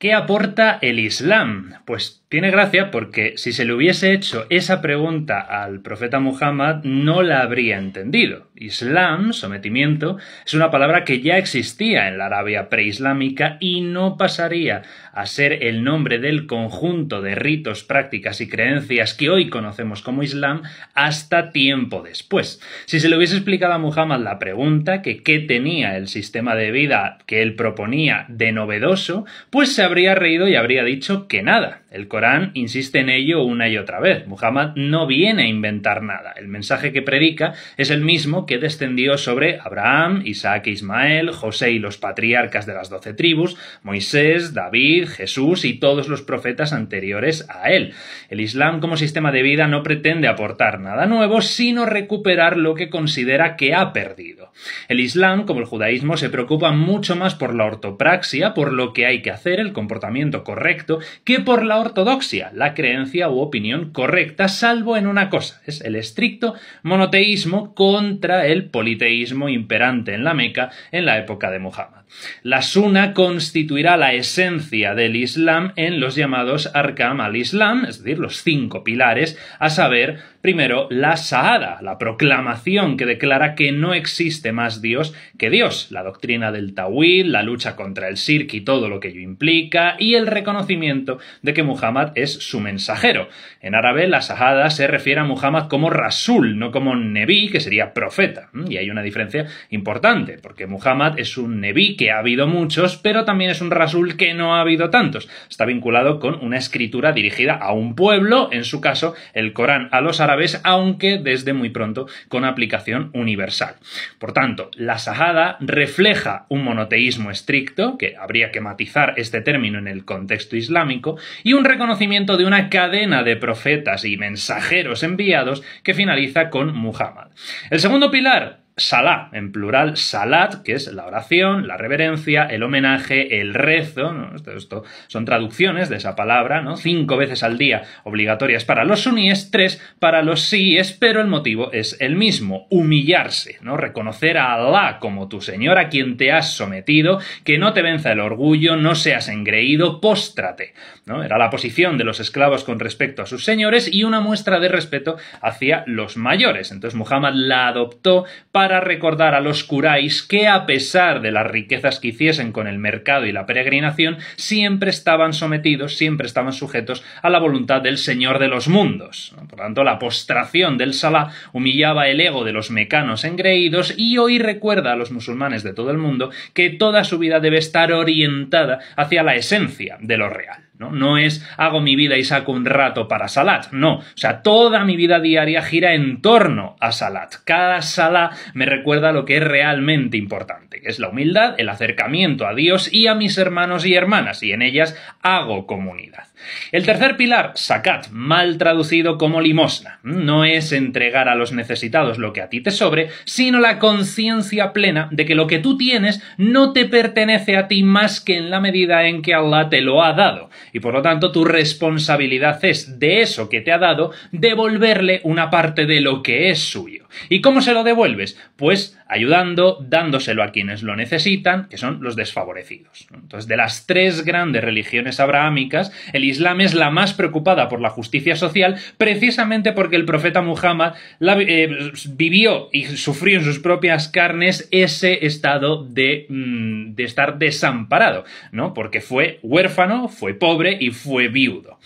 ¿Qué aporta el Islam? Pues tiene gracia porque si se le hubiese hecho esa pregunta al profeta Muhammad no la habría entendido. Islam, sometimiento, es una palabra que ya existía en la Arabia preislámica y no pasaría a ser el nombre del conjunto de ritos, prácticas y creencias que hoy conocemos como Islam hasta tiempo después. Si se le hubiese explicado a Muhammad la pregunta que qué tenía el sistema de vida que él proponía de novedoso, pues se habría reído y habría dicho que nada. El Corán insiste en ello una y otra vez. Muhammad no viene a inventar nada. El mensaje que predica es el mismo que descendió sobre Abraham, Isaac e Ismael, José y los patriarcas de las doce tribus, Moisés, David, Jesús y todos los profetas anteriores a él. El Islam como sistema de vida no pretende aportar nada nuevo, sino recuperar lo que considera que ha perdido. El Islam, como el judaísmo, se preocupa mucho más por la ortopraxia, por lo que hay que hacer, el comportamiento correcto que por la ortodoxia, la creencia u opinión correcta, salvo en una cosa, es el estricto monoteísmo contra el politeísmo imperante en la Meca en la época de Muhammad. La Sunna constituirá la esencia del Islam en los llamados Arkam al-Islam, es decir, los cinco pilares, a saber, primero, la Saada, la proclamación que declara que no existe más Dios que Dios, la doctrina del Tawil, la lucha contra el Sirk y todo lo que ello implica, y el reconocimiento de que Muhammad es su mensajero. En árabe, la Sahada se refiere a Muhammad como Rasul, no como Nebi, que sería profeta. Mm, y hay una diferencia importante, porque Muhammad es un Nebi que ha habido muchos, pero también es un Rasul que no ha habido tantos. Está vinculado con una escritura dirigida a un pueblo, en su caso, el Corán a los árabes, aunque desde muy pronto con aplicación universal. Por tanto, la Sahada refleja un monoteísmo estricto, que habría que matizar este término en el contexto islámico y un reconocimiento de una cadena de profetas y mensajeros enviados que finaliza con Muhammad. El segundo pilar Salah, en plural Salat, que es la oración, la reverencia, el homenaje, el rezo, esto, son traducciones de esa palabra, ¿no? cinco veces al día obligatorias para los suníes, tres para los síes, pero el motivo es el mismo, humillarse, ¿no? reconocer a Allah como tu Señor a quien te has sometido, que no te venza el orgullo, no seas engreído, póstrate. ¿no? Era la posición de los esclavos con respecto a sus señores y una muestra de respeto hacia los mayores. Entonces Muhammad la adoptó para a recordar a los curáis que a pesar de las riquezas que hiciesen con el mercado y la peregrinación, siempre estaban sometidos, siempre estaban sujetos a la voluntad del Señor de los mundos. Por lo tanto, la postración del Salah humillaba el ego de los mecanos engreídos y hoy recuerda a los musulmanes de todo el mundo que toda su vida debe estar orientada hacia la esencia de lo real. ¿no? ¿no? es hago mi vida y saco un rato para Salat, no. O sea, toda mi vida diaria gira en torno a Salat. Cada Salah me recuerda lo que es realmente importante, que es la humildad, el acercamiento a Dios y a mis hermanos y hermanas, y en ellas hago comunidad. El tercer pilar, sacat, mal traducido como limosna, no es entregar a los necesitados lo que a ti te sobre, sino la conciencia plena de que lo que tú tienes no te pertenece a ti más que en la medida en que Allah te lo ha dado, y por lo tanto tu responsabilidad es de eso que te ha dado devolverle una parte de lo que es suyo. ¿Y cómo se lo devuelves? Pues ayudando, dándoselo a quienes lo necesitan, que son los desfavorecidos. Entonces, de las tres grandes religiones abrahámicas, el Islam es la más preocupada por la justicia social, precisamente porque el profeta Muhammad eh, vivió y sufrió en sus propias carnes ese estado de, mm, de estar desamparado, ¿no? Porque fue huérfano, fue pobre y fue viudo.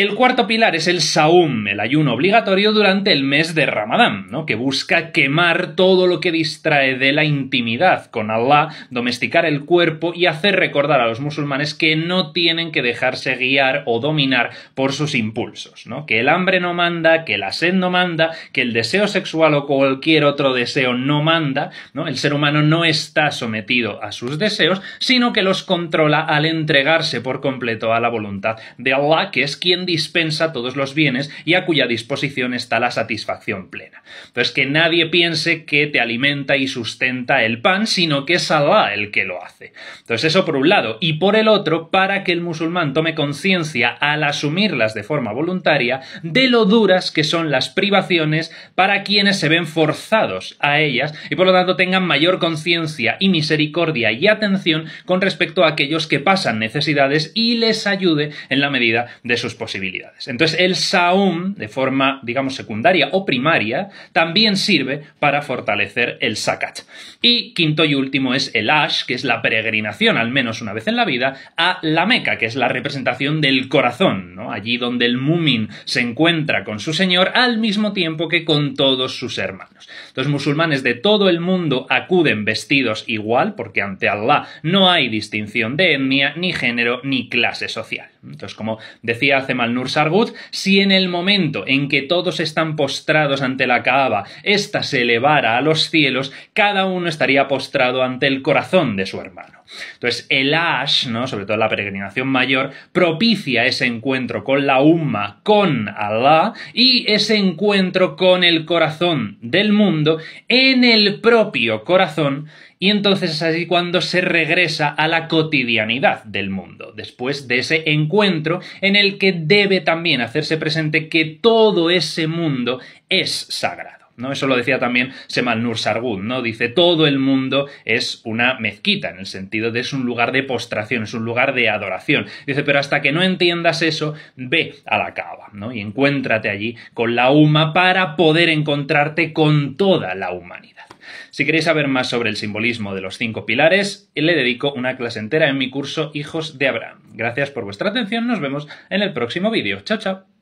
El cuarto pilar es el saum, el ayuno obligatorio durante el mes de Ramadán, ¿no? que busca quemar todo lo que distrae de la intimidad con Allah, domesticar el cuerpo y hacer recordar a los musulmanes que no tienen que dejarse guiar o dominar por sus impulsos, ¿no? que el hambre no manda, que la sed no manda, que el deseo sexual o cualquier otro deseo no manda, ¿no? el ser humano no está sometido a sus deseos, sino que los controla al entregarse por completo a la voluntad de Allah, que es quien dispensa todos los bienes y a cuya disposición está la satisfacción plena. Entonces, que nadie piense que te alimenta y sustenta el pan, sino que es Alá el que lo hace. Entonces, eso por un lado. Y por el otro, para que el musulmán tome conciencia al asumirlas de forma voluntaria de lo duras que son las privaciones para quienes se ven forzados a ellas y por lo tanto tengan mayor conciencia y misericordia y atención con respecto a aquellos que pasan necesidades y les ayude en la medida de sus posibilidades posibilidades. Entonces, el Saum, de forma, digamos, secundaria o primaria, también sirve para fortalecer el Sakat. Y quinto y último es el Ash, que es la peregrinación, al menos una vez en la vida, a la Meca, que es la representación del corazón, allí donde el Mumin se encuentra con su Señor al mismo tiempo que con todos sus hermanos. Los musulmanes de todo el mundo acuden vestidos igual, porque ante Allah no hay distinción de etnia, ni género, ni clase social. Entonces, como decía hace Malnur Sargut, si en el momento en que todos están postrados ante la Kaaba, ésta se elevara a los cielos, cada uno estaría postrado ante el corazón de su hermano. Entonces, el Ash, ¿no? sobre todo la peregrinación mayor, propicia ese encuentro con la Umma, con Allah, y ese encuentro con el corazón del mundo en el propio corazón y entonces es así cuando se regresa a la cotidianidad del mundo, después de ese encuentro en el que debe también hacerse presente que todo ese mundo es sagrado. ¿no? Eso lo decía también Semal Nur Sargun, ¿no? Dice, todo el mundo es una mezquita, en el sentido de es un lugar de postración, es un lugar de adoración. Dice, pero hasta que no entiendas eso, ve a la cava, ¿no? Y encuéntrate allí con la UMA para poder encontrarte con toda la humanidad. Si queréis saber más sobre el simbolismo de los cinco pilares, le dedico una clase entera en mi curso Hijos de Abraham. Gracias por vuestra atención, nos vemos en el próximo vídeo. Chao, chao.